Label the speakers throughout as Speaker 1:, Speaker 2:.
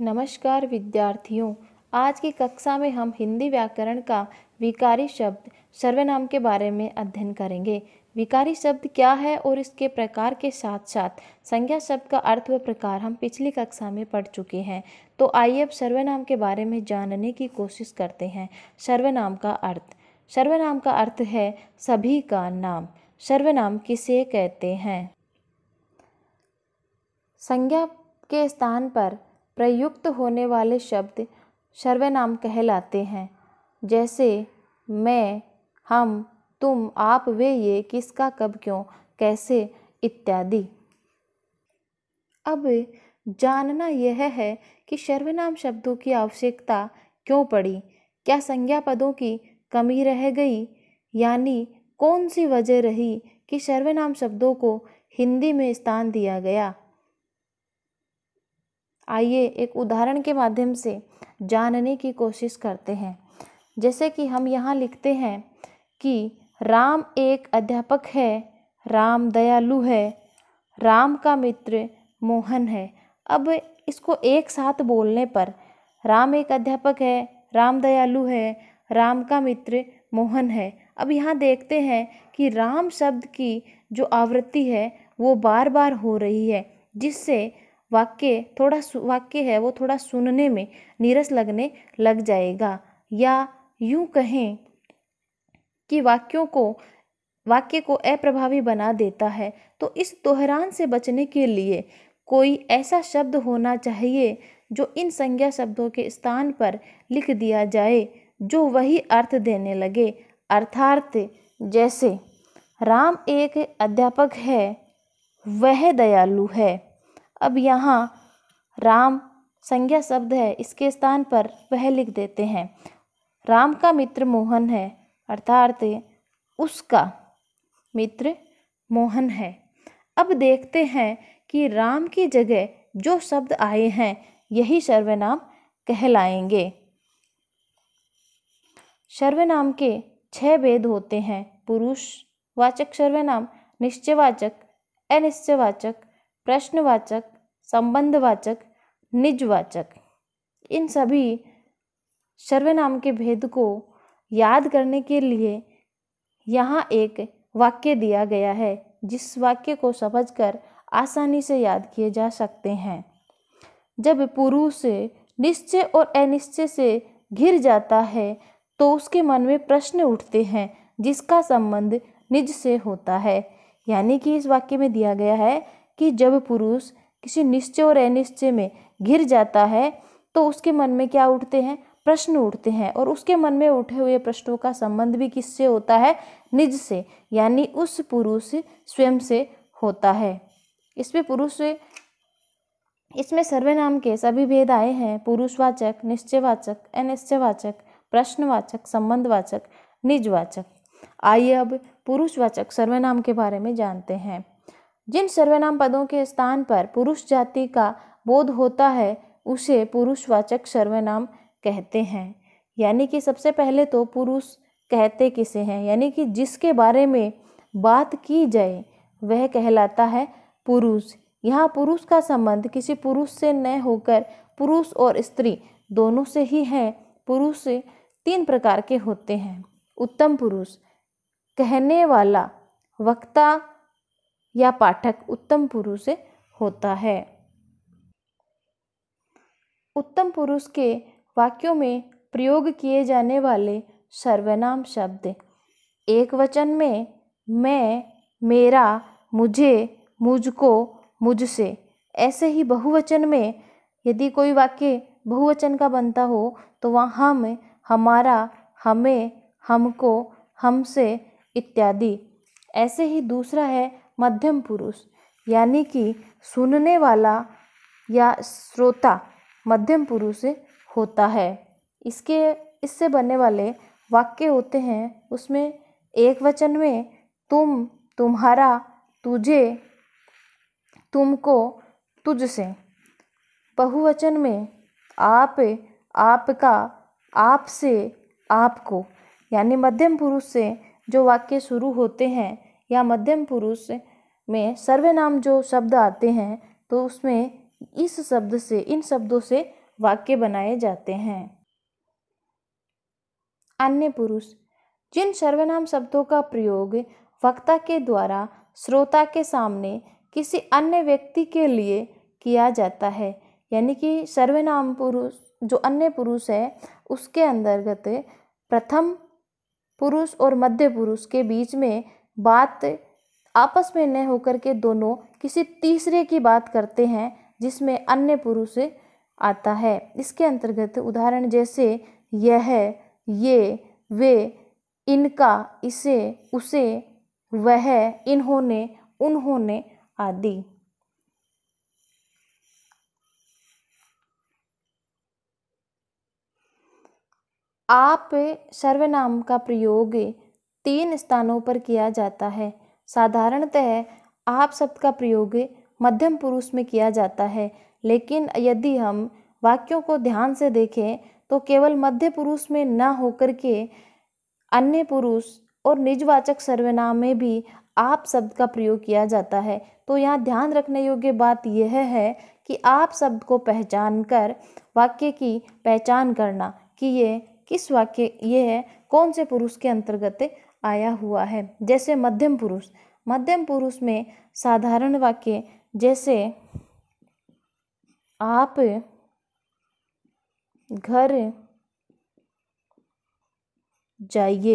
Speaker 1: नमस्कार विद्यार्थियों आज की कक्षा में हम हिंदी व्याकरण का विकारी शब्द सर्वनाम के बारे में अध्ययन करेंगे विकारी शब्द क्या है और इसके प्रकार के साथ साथ संज्ञा शब्द का अर्थ व प्रकार हम पिछली कक्षा में पढ़ चुके हैं तो आइए अब सर्वनाम के बारे में जानने की कोशिश करते हैं सर्वनाम का अर्थ सर्वनाम का अर्थ है सभी का नाम सर्वनाम किसे कहते हैं संज्ञा के स्थान पर प्रयुक्त होने वाले शब्द सर्वनाम कहलाते हैं जैसे मैं हम तुम आप वे ये किसका कब क्यों कैसे इत्यादि अब जानना यह है कि सर्वनाम शब्दों की आवश्यकता क्यों पड़ी क्या संज्ञा पदों की कमी रह गई यानी कौन सी वजह रही कि सर्वनाम शब्दों को हिंदी में स्थान दिया गया आइए एक उदाहरण के माध्यम से जानने की कोशिश करते हैं जैसे कि हम यहाँ लिखते हैं कि राम एक अध्यापक है राम दयालु है राम का मित्र मोहन है अब इसको एक साथ बोलने पर राम एक अध्यापक है राम दयालु है राम का मित्र मोहन है अब यहाँ देखते हैं कि राम शब्द की जो आवृत्ति है वो बार बार हो रही है जिससे वाक्य थोड़ा वाक्य है वो थोड़ा सुनने में नीरस लगने लग जाएगा या यूं कहें कि वाक्यों को वाक्य को अप्रभावी बना देता है तो इस दोहरान से बचने के लिए कोई ऐसा शब्द होना चाहिए जो इन संज्ञा शब्दों के स्थान पर लिख दिया जाए जो वही अर्थ देने लगे अर्थार्थ जैसे राम एक अध्यापक है वह दयालु है अब यहाँ राम संज्ञा शब्द है इसके स्थान पर वह लिख देते हैं राम का मित्र मोहन है अर्थात उसका मित्र मोहन है अब देखते हैं कि राम की जगह जो शब्द आए हैं यही सर्वनाम कहलाएंगे सर्वनाम के छह भेद होते हैं पुरुष वाचक सर्वनाम निश्चयवाचक अनिश्चयवाचक प्रश्नवाचक संबंधवाचक निजवाचक इन सभी सर्वनाम के भेद को याद करने के लिए यहाँ एक वाक्य दिया गया है जिस वाक्य को समझकर आसानी से याद किए जा सकते हैं जब पुरुष निश्चय और अनिश्चय से घिर जाता है तो उसके मन में प्रश्न उठते हैं जिसका संबंध निज से होता है यानी कि इस वाक्य में दिया गया है कि जब पुरुष किसी निश्चय और अनिश्चय में घिर जाता है तो उसके मन में क्या उठते हैं प्रश्न उठते हैं और उसके मन में उठे हुए प्रश्नों का संबंध भी किससे होता है निज से यानी उस पुरुष स्वयं से होता है इसमें पुरुष इसमें सर्वनाम के सभी भेद आए हैं पुरुषवाचक निश्चयवाचक अनिश्चयवाचक प्रश्नवाचक संबंधवाचक निजवाचक आइए अब पुरुषवाचक सर्वनाम के बारे में जानते हैं जिन सर्वनाम पदों के स्थान पर पुरुष जाति का बोध होता है उसे पुरुषवाचक सर्वनाम कहते हैं यानी कि सबसे पहले तो पुरुष कहते किसे हैं यानी कि जिसके बारे में बात की जाए वह कहलाता है पुरुष यहाँ पुरुष का संबंध किसी पुरुष से न होकर पुरुष और स्त्री दोनों से ही है पुरुष तीन प्रकार के होते हैं उत्तम पुरुष कहने वाला वक्ता या पाठक उत्तम पुरुष होता है उत्तम पुरुष के वाक्यों में प्रयोग किए जाने वाले सर्वनाम शब्द एक वचन में मैं मेरा मुझे मुझको मुझसे ऐसे ही बहुवचन में यदि कोई वाक्य बहुवचन का बनता हो तो वह हम हमारा हमें हमको हमसे इत्यादि ऐसे ही दूसरा है मध्यम पुरुष यानी कि सुनने वाला या श्रोता मध्यम पुरुष होता है इसके इससे बनने वाले वाक्य होते हैं उसमें एक वचन में तुम तुम्हारा तुझे तुमको तुझसे बहुवचन में आप आपका आपसे आपको यानी मध्यम पुरुष से जो वाक्य शुरू होते हैं या मध्यम पुरुष में सर्वनाम जो शब्द आते हैं तो उसमें इस शब्द से इन शब्दों से वाक्य बनाए जाते हैं अन्य पुरुष जिन सर्वनाम शब्दों का प्रयोग वक्ता के द्वारा श्रोता के सामने किसी अन्य व्यक्ति के लिए किया जाता है यानी कि सर्वनाम पुरुष जो अन्य पुरुष है उसके अंतर्गत प्रथम पुरुष और मध्य पुरुष के बीच में बात आपस में न होकर के दोनों किसी तीसरे की बात करते हैं जिसमें अन्य पुरुष आता है इसके अंतर्गत उदाहरण जैसे यह ये वे इनका इसे उसे वह इन्होंने उन्होंने आदि आप सर्वनाम का प्रयोग तीन स्थानों पर किया जाता है साधारणतः आप शब्द का प्रयोग मध्यम पुरुष में किया जाता है लेकिन यदि हम वाक्यों को ध्यान से देखें तो केवल मध्य पुरुष में न होकर के अन्य पुरुष और निजवाचक सर्वनाम में भी आप शब्द का प्रयोग किया जाता है तो यहाँ ध्यान रखने योग्य बात यह है कि आप शब्द को पहचान कर वाक्य की पहचान करना कि ये किस वाक्य ये है कौन से पुरुष के अंतर्गत आया हुआ है जैसे मध्यम पुरुष मध्यम पुरुष में साधारण वाक्य जैसे आप घर जाइए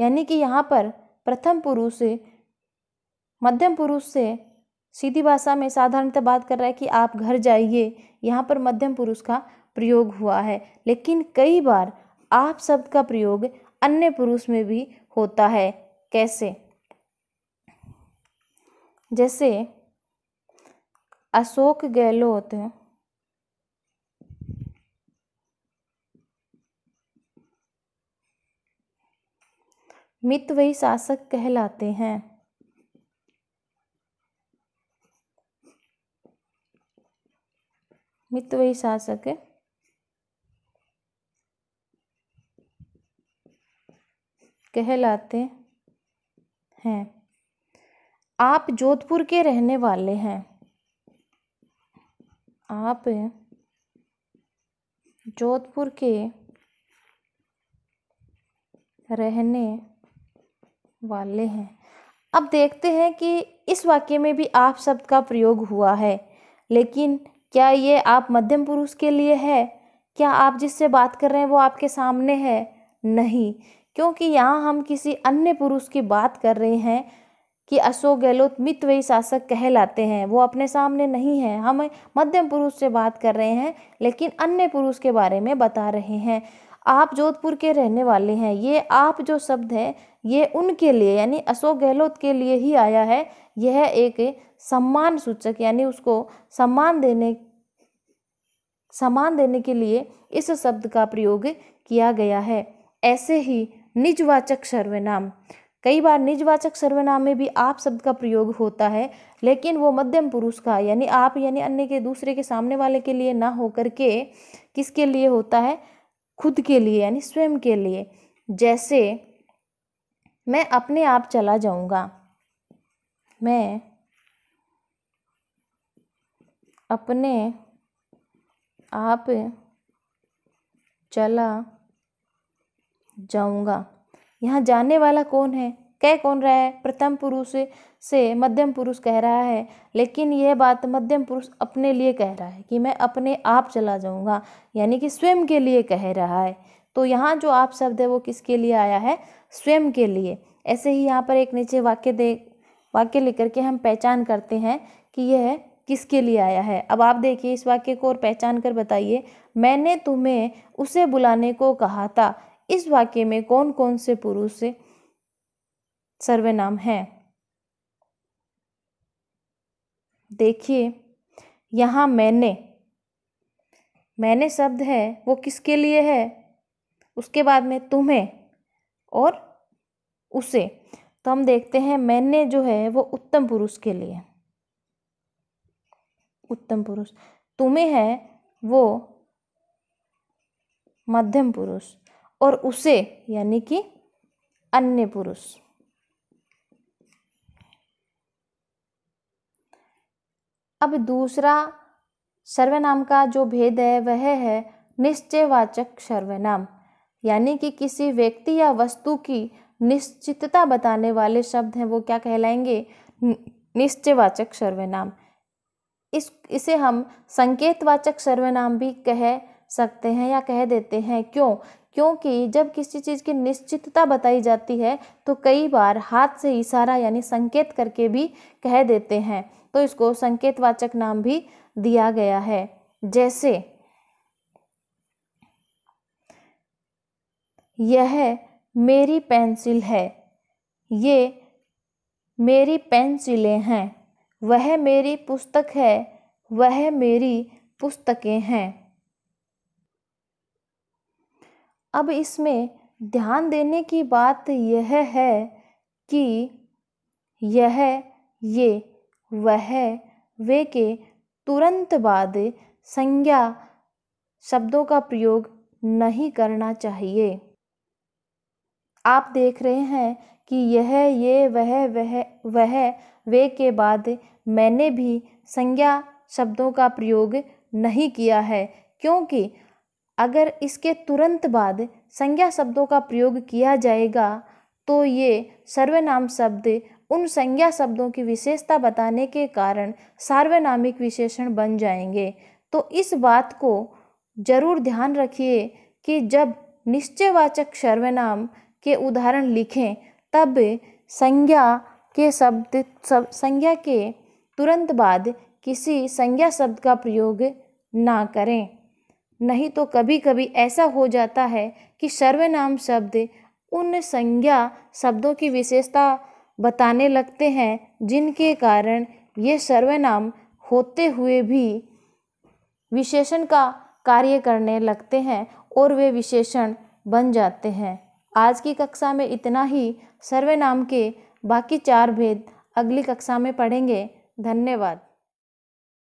Speaker 1: यानी कि यहाँ पर प्रथम पुरुष मध्यम पुरुष से सीधी भाषा में साधारणतः बात कर रहा है कि आप घर जाइए यहाँ पर मध्यम पुरुष का प्रयोग हुआ है लेकिन कई बार आप शब्द का प्रयोग अन्य पुरुष में भी होता है कैसे जैसे अशोक गहलोत मित वही शासक कहलाते हैं मित वही शासक है कहलाते हैं आप जोधपुर के रहने वाले हैं आप जोधपुर के रहने वाले हैं अब देखते हैं कि इस वाक्य में भी आप शब्द का प्रयोग हुआ है लेकिन क्या ये आप मध्यम पुरुष के लिए है क्या आप जिससे बात कर रहे हैं वो आपके सामने है नहीं क्योंकि यहाँ हम किसी अन्य पुरुष की बात कर रहे हैं कि अशोक गहलोत मितवयी शासक कहलाते हैं वो अपने सामने नहीं है हम मध्यम पुरुष से बात कर रहे हैं लेकिन अन्य पुरुष के बारे में बता रहे हैं आप जोधपुर के रहने वाले हैं ये आप जो शब्द हैं ये उनके लिए यानी अशोक गहलोत के लिए ही आया है यह एक सम्मान सूचक यानी उसको सम्मान देने सम्मान देने के लिए इस शब्द का प्रयोग किया गया है ऐसे ही निजवाचक सर्वनाम कई बार निजवाचक सर्वनाम में भी आप शब्द का प्रयोग होता है लेकिन वो मध्यम पुरुष का यानी आप यानी अन्य के दूसरे के सामने वाले के लिए ना होकर के किसके लिए होता है खुद के लिए यानी स्वयं के लिए जैसे मैं अपने आप चला जाऊंगा मैं अपने आप चला जाऊँगा यहाँ जाने वाला कौन है कह कौन रहा है प्रथम पुरुष से मध्यम पुरुष कह रहा है लेकिन यह बात मध्यम पुरुष अपने लिए कह रहा है कि मैं अपने आप चला जाऊँगा यानी कि स्वयं के लिए कह रहा है तो यहाँ जो आप शब्द है वो किसके लिए आया है स्वयं के लिए ऐसे ही यहाँ पर एक नीचे वाक्य दे वाक्य लेकर के हम पहचान करते हैं कि यह किसके लिए आया है अब आप देखिए इस वाक्य को और पहचान कर बताइए मैंने तुम्हें उसे बुलाने को कहा था इस वाक्य में कौन कौन से पुरुष सर्वनाम हैं देखिए यहां मैंने मैंने शब्द है वो किसके लिए है उसके बाद में तुम्हें और उसे तो हम देखते हैं मैंने जो है वो उत्तम पुरुष के लिए उत्तम पुरुष तुम्हें है वो मध्यम पुरुष और उसे यानी कि अन्य पुरुष अब दूसरा सर्वनाम का जो भेद है वह है निश्चयवाचक सर्वनाम यानी कि किसी व्यक्ति या वस्तु की निश्चितता बताने वाले शब्द हैं वो क्या कहलाएंगे निश्चयवाचक सर्वनाम इस इसे हम संकेतवाचक सर्वनाम भी कह सकते हैं या कह देते हैं क्यों क्योंकि जब किसी चीज़ की निश्चितता बताई जाती है तो कई बार हाथ से इशारा यानी संकेत करके भी कह देते हैं तो इसको संकेतवाचक नाम भी दिया गया है जैसे यह मेरी पेंसिल है ये मेरी पेंसिलें हैं वह मेरी पुस्तक है वह मेरी पुस्तकें हैं अब इसमें ध्यान देने की बात यह है कि यह ये वह वे के तुरंत बाद संज्ञा शब्दों का प्रयोग नहीं करना चाहिए आप देख रहे हैं कि यह ये वह वह वह वे के बाद मैंने भी संज्ञा शब्दों का प्रयोग नहीं किया है क्योंकि अगर इसके तुरंत बाद संज्ञा शब्दों का प्रयोग किया जाएगा तो ये सर्वनाम शब्द उन संज्ञा शब्दों की विशेषता बताने के कारण सार्वनामिक विशेषण बन जाएंगे तो इस बात को जरूर ध्यान रखिए कि जब निश्चयवाचक सर्वनाम के उदाहरण लिखें तब संज्ञा के शब्द सब संज्ञा के तुरंत बाद किसी संज्ञा शब्द का प्रयोग ना करें नहीं तो कभी कभी ऐसा हो जाता है कि सर्वनाम शब्द उन संज्ञा शब्दों की विशेषता बताने लगते हैं जिनके कारण ये सर्वनाम होते हुए भी विशेषण का कार्य करने लगते हैं और वे विशेषण बन जाते हैं आज की कक्षा में इतना ही सर्वनाम के बाकी चार भेद अगली कक्षा में पढ़ेंगे धन्यवाद